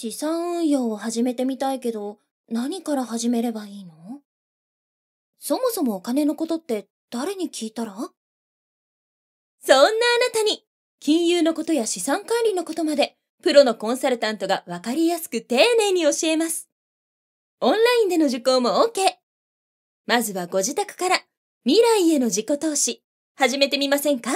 資産運用を始めてみたいけど、何から始めればいいのそもそもお金のことって誰に聞いたらそんなあなたに、金融のことや資産管理のことまで、プロのコンサルタントがわかりやすく丁寧に教えます。オンラインでの受講も OK。まずはご自宅から、未来への自己投資、始めてみませんか